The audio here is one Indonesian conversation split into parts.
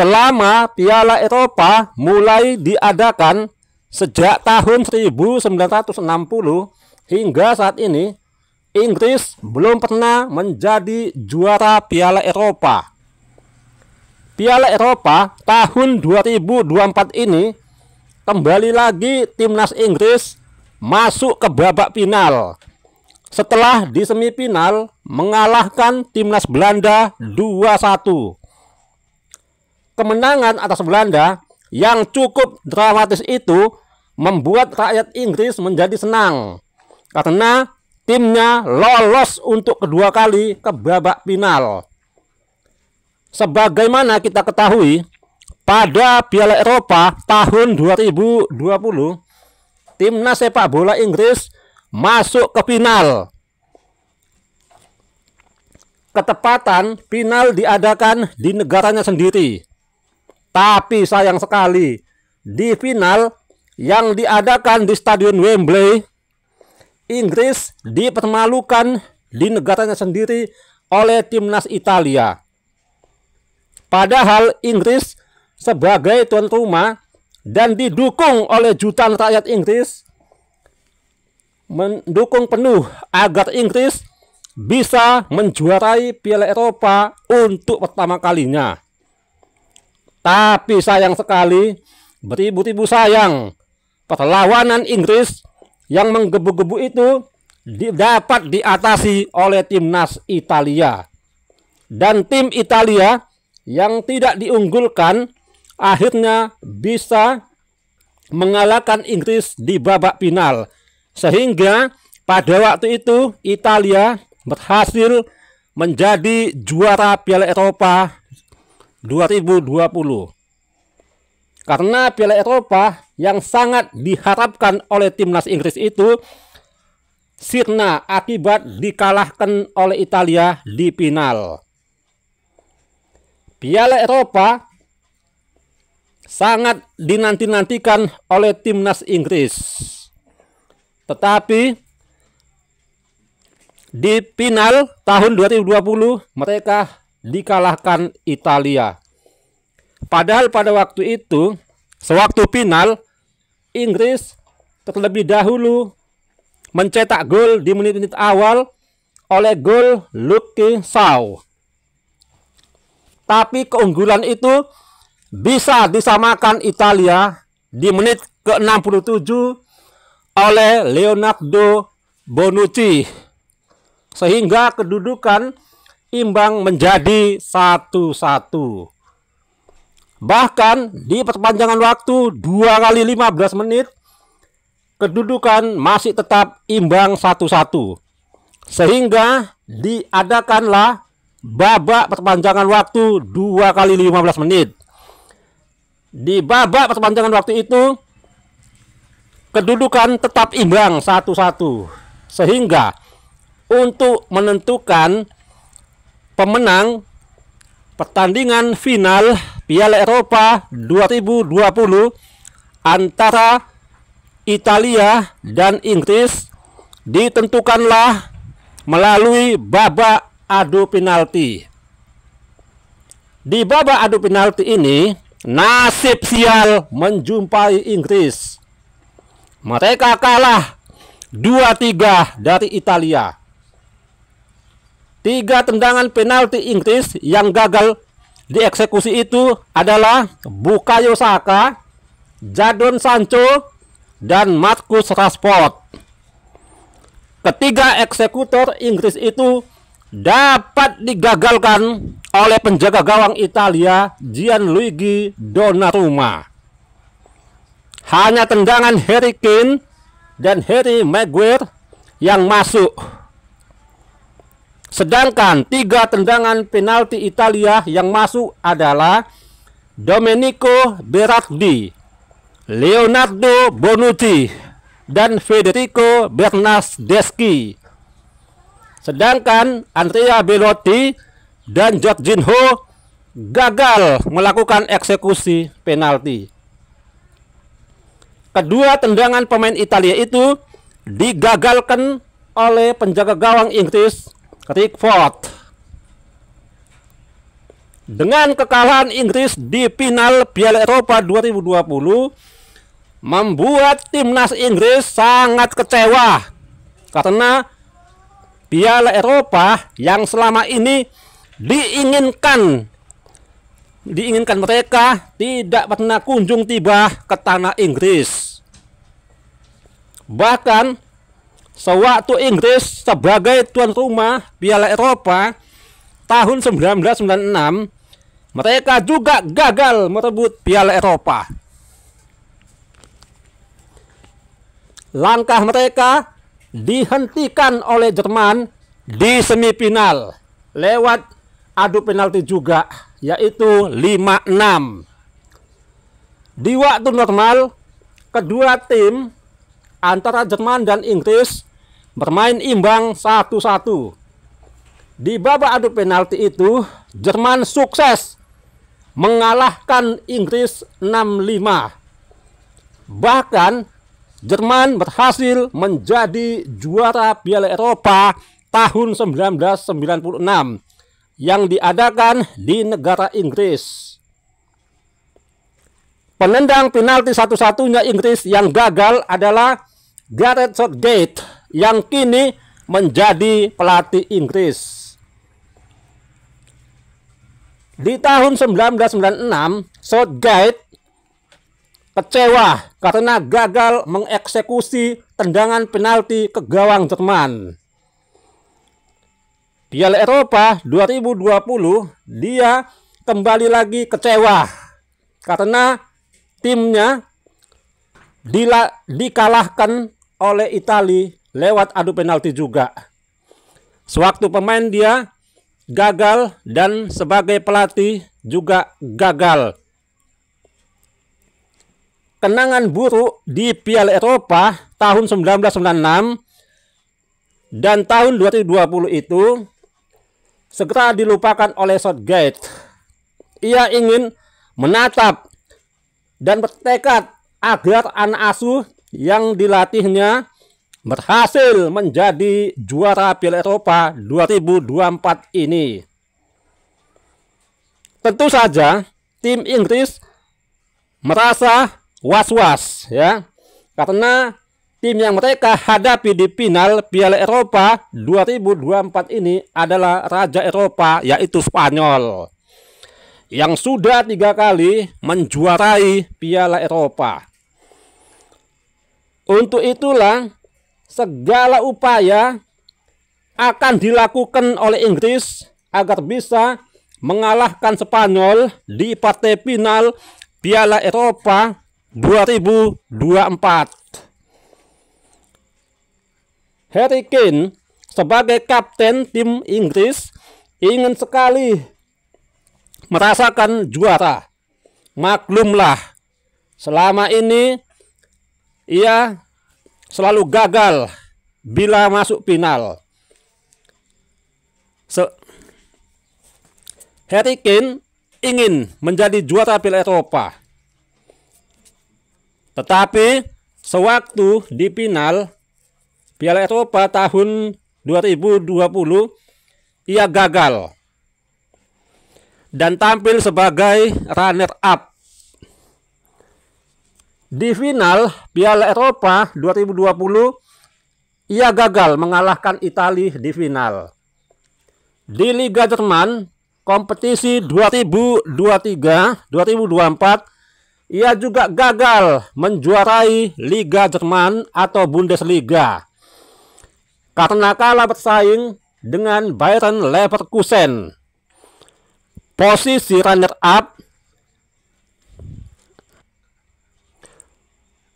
selama Piala Eropa mulai diadakan sejak tahun 1960 hingga saat ini Inggris belum pernah menjadi juara Piala Eropa. Piala Eropa tahun 2024 ini kembali lagi timnas Inggris masuk ke babak final setelah di semifinal mengalahkan timnas Belanda 2-1. Kemenangan atas Belanda yang cukup dramatis itu membuat rakyat Inggris menjadi senang karena timnya lolos untuk kedua kali ke babak final. Sebagaimana kita ketahui, pada Piala Eropa tahun 2020, timnas sepak bola Inggris masuk ke final. Ketepatan final diadakan di negaranya sendiri. Tapi sayang sekali di final yang diadakan di Stadion Wembley, Inggris dipermalukan di negaranya sendiri oleh timnas Italia. Padahal Inggris sebagai tuan rumah dan didukung oleh jutaan rakyat Inggris mendukung penuh agar Inggris bisa menjuarai Piala Eropa untuk pertama kalinya. Tapi sayang sekali, beribu-ribu sayang, perlawanan Inggris yang menggebu-gebu itu dapat diatasi oleh timnas Italia. Dan tim Italia yang tidak diunggulkan akhirnya bisa mengalahkan Inggris di babak final. Sehingga pada waktu itu Italia berhasil menjadi juara Piala Eropa 2020. Karena Piala Eropa yang sangat diharapkan oleh timnas Inggris itu sirna akibat dikalahkan oleh Italia di final. Piala Eropa sangat dinanti-nantikan oleh timnas Inggris. Tetapi di final tahun 2020 mereka dikalahkan Italia. Padahal pada waktu itu, sewaktu final, Inggris terlebih dahulu mencetak gol di menit-menit awal oleh gol Lucky Shaw. Tapi keunggulan itu bisa disamakan Italia di menit ke-67 oleh Leonardo Bonucci. Sehingga kedudukan imbang menjadi satu-satu. Bahkan di perpanjangan waktu 2 kali 15 menit kedudukan masih tetap imbang satu-satu. Sehingga diadakanlah babak perpanjangan waktu 2 kali 15 menit. Di babak perpanjangan waktu itu kedudukan tetap imbang satu-satu. Sehingga untuk menentukan pemenang pertandingan final Piala Eropa 2020 antara Italia dan Inggris ditentukanlah melalui babak adu penalti. Di babak adu penalti ini, nasib sial menjumpai Inggris. Mereka kalah 2-3 dari Italia. Tiga tendangan penalti Inggris yang gagal dieksekusi itu adalah Bukayo Saka, Jadon Sancho, dan Marcus Rashford. Ketiga eksekutor Inggris itu dapat digagalkan oleh penjaga gawang Italia Gianluigi Donnarumma. Hanya tendangan Harry Kane dan Harry Maguire yang masuk Sedangkan tiga tendangan penalti Italia yang masuk adalah Domenico Berardi, Leonardo Bonucci, dan Federico Bernardeschi. Sedangkan Andrea Belotti dan Jorginho gagal melakukan eksekusi penalti. Kedua tendangan pemain Italia itu digagalkan oleh penjaga gawang Inggris Ketik vote. Dengan kekalahan Inggris di final Piala Eropa 2020 membuat timnas Inggris sangat kecewa karena Piala Eropa yang selama ini diinginkan diinginkan mereka tidak pernah kunjung tiba ke tanah Inggris. Bahkan sewaktu Inggris sebagai tuan rumah Piala Eropa tahun 1996 mereka juga gagal merebut Piala Eropa. Langkah mereka dihentikan oleh Jerman di semifinal lewat adu penalti juga yaitu 5-6. Di waktu normal kedua tim antara Jerman dan Inggris bermain imbang satu-satu. Di babak adu penalti itu, Jerman sukses mengalahkan Inggris 6-5. Bahkan Jerman berhasil menjadi juara Piala Eropa tahun 1996 yang diadakan di negara Inggris. Penendang penalti satu-satunya Inggris yang gagal adalah Gareth Southgate yang kini menjadi pelatih Inggris. Di tahun 1996, Southgate kecewa karena gagal mengeksekusi tendangan penalti ke gawang Jerman. Piala Eropa 2020 dia kembali lagi kecewa karena timnya dikalahkan oleh Italia lewat adu penalti juga. Sewaktu pemain dia gagal dan sebagai pelatih juga gagal. Kenangan buruk di Piala Eropa tahun 1996 dan tahun 2020 itu segera dilupakan oleh Southgate. Ia ingin menatap dan bertekad agar anak asuh yang dilatihnya berhasil menjadi juara Piala Eropa 2024 ini. Tentu saja tim Inggris merasa was-was ya karena tim yang mereka hadapi di final Piala Eropa 2024 ini adalah Raja Eropa yaitu Spanyol yang sudah tiga kali menjuarai Piala Eropa. Untuk itulah segala upaya akan dilakukan oleh Inggris agar bisa mengalahkan Spanyol di partai final Piala Eropa 2024. Harry Kane sebagai kapten tim Inggris ingin sekali merasakan juara. Maklumlah, selama ini ia selalu gagal bila masuk final. So, Harry Kane ingin menjadi juara Piala Eropa. Tetapi sewaktu di final Piala Eropa tahun 2020 ia gagal dan tampil sebagai runner up di final Piala Eropa 2020, ia gagal mengalahkan Italia di final. Di Liga Jerman, kompetisi 2023-2024, ia juga gagal menjuarai Liga Jerman atau Bundesliga. Karena kalah bersaing dengan Bayern Leverkusen. Posisi runner-up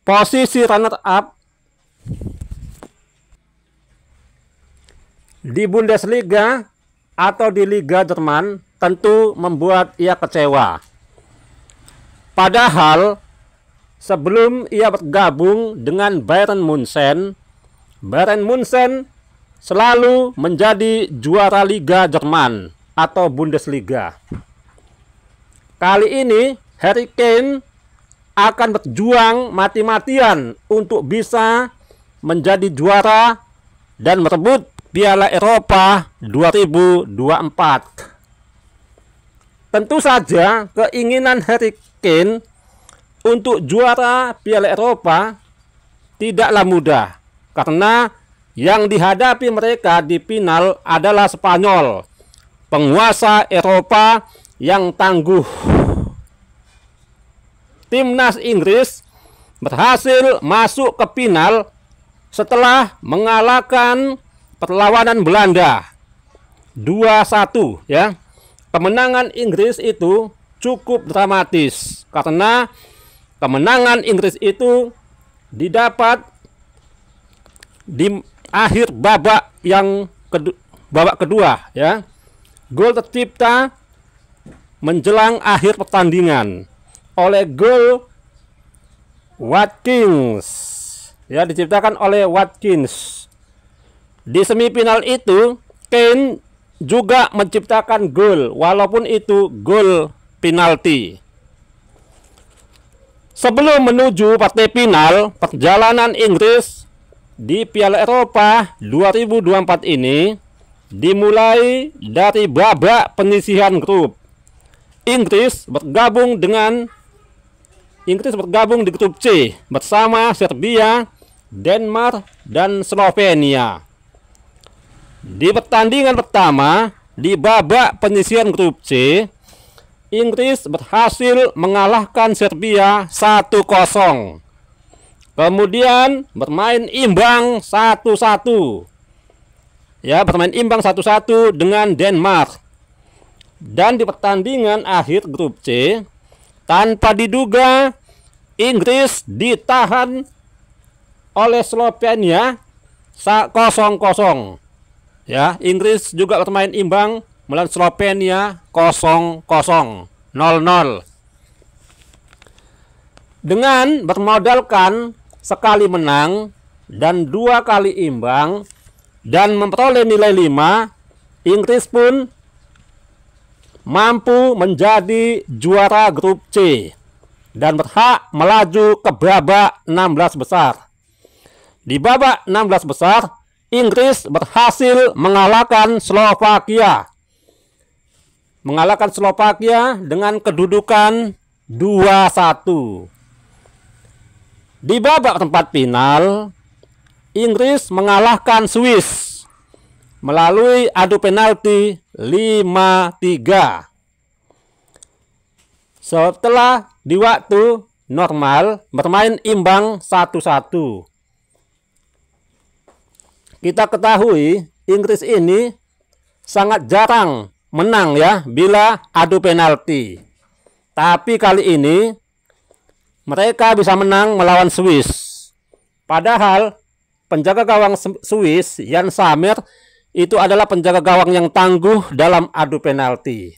Posisi runner up di Bundesliga atau di Liga Jerman tentu membuat ia kecewa. Padahal sebelum ia bergabung dengan Bayern Munchen, Bayern Munchen selalu menjadi juara Liga Jerman atau Bundesliga. Kali ini Harry Kane akan berjuang mati-matian untuk bisa menjadi juara dan merebut Piala Eropa 2024. Tentu saja keinginan Harry Kane untuk juara Piala Eropa tidaklah mudah karena yang dihadapi mereka di final adalah Spanyol, penguasa Eropa yang tangguh timnas Inggris berhasil masuk ke final setelah mengalahkan perlawanan Belanda 2-1 ya. Kemenangan Inggris itu cukup dramatis karena kemenangan Inggris itu didapat di akhir babak yang kedua, babak kedua ya. Gol tercipta menjelang akhir pertandingan oleh gol Watkins ya diciptakan oleh Watkins di semifinal itu Kane juga menciptakan gol walaupun itu gol penalti sebelum menuju partai final perjalanan Inggris di Piala Eropa 2024 ini dimulai dari babak penyisihan grup Inggris bergabung dengan Inggris bergabung di grup C bersama Serbia, Denmark, dan Slovenia. Di pertandingan pertama di babak penyisian grup C, Inggris berhasil mengalahkan Serbia 1-0. Kemudian bermain imbang 1-1. Ya, bermain imbang 1-1 dengan Denmark. Dan di pertandingan akhir grup C, tanpa diduga, Inggris ditahan oleh Slovenia kosong kosong. Ya, Inggris juga bermain imbang melawan Slovenia 0-0, 0-0. Dengan bermodalkan sekali menang dan dua kali imbang dan memperoleh nilai 5, Inggris pun mampu menjadi juara grup C dan berhak melaju ke babak 16 besar. Di babak 16 besar, Inggris berhasil mengalahkan Slovakia. Mengalahkan Slovakia dengan kedudukan 2-1. Di babak tempat final, Inggris mengalahkan Swiss melalui adu penalti 5-3. Setelah di waktu normal bermain imbang 1-1. Kita ketahui Inggris ini sangat jarang menang ya bila adu penalti. Tapi kali ini mereka bisa menang melawan Swiss. Padahal penjaga gawang Swiss Jan Samir itu adalah penjaga gawang yang tangguh dalam adu penalti.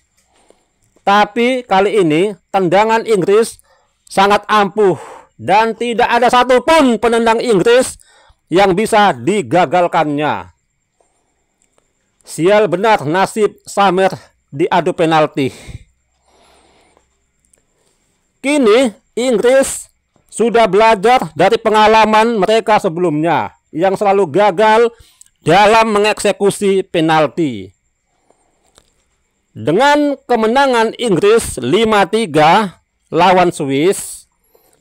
Tapi kali ini tendangan Inggris sangat ampuh dan tidak ada satupun penendang Inggris yang bisa digagalkannya. Sial benar nasib Samir di adu penalti. Kini Inggris sudah belajar dari pengalaman mereka sebelumnya yang selalu gagal dalam mengeksekusi penalti. Dengan kemenangan Inggris 5-3 lawan Swiss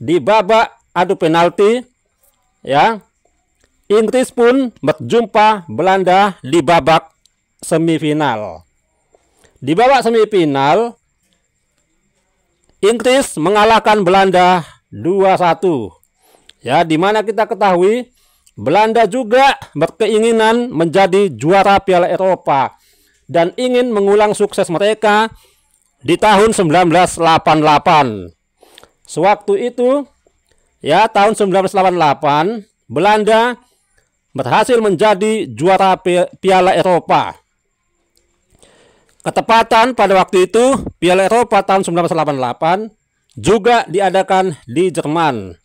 di babak adu penalti, ya, Inggris pun berjumpa Belanda di babak semifinal. Di babak semifinal, Inggris mengalahkan Belanda 2-1. Ya, di mana kita ketahui Belanda juga berkeinginan menjadi juara Piala Eropa dan ingin mengulang sukses mereka di tahun 1988. Sewaktu itu, ya tahun 1988, Belanda berhasil menjadi juara Piala Eropa. Ketepatan pada waktu itu, Piala Eropa tahun 1988 juga diadakan di Jerman.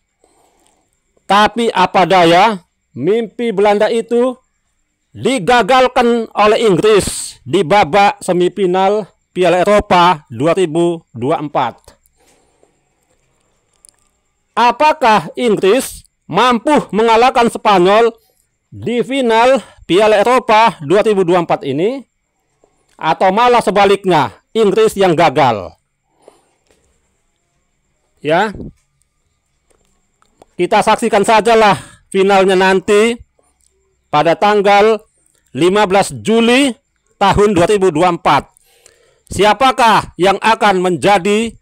Tapi apa daya, mimpi Belanda itu digagalkan oleh Inggris di babak semifinal Piala Eropa 2024. Apakah Inggris mampu mengalahkan Spanyol di final Piala Eropa 2024 ini? Atau malah sebaliknya, Inggris yang gagal? Ya, kita saksikan sajalah finalnya nanti pada tanggal 15 Juli tahun 2024. Siapakah yang akan menjadi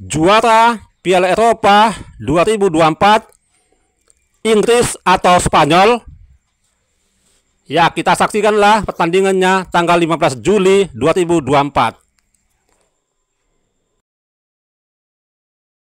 juara Piala Eropa 2024? Inggris atau Spanyol? Ya, kita saksikanlah pertandingannya tanggal 15 Juli 2024.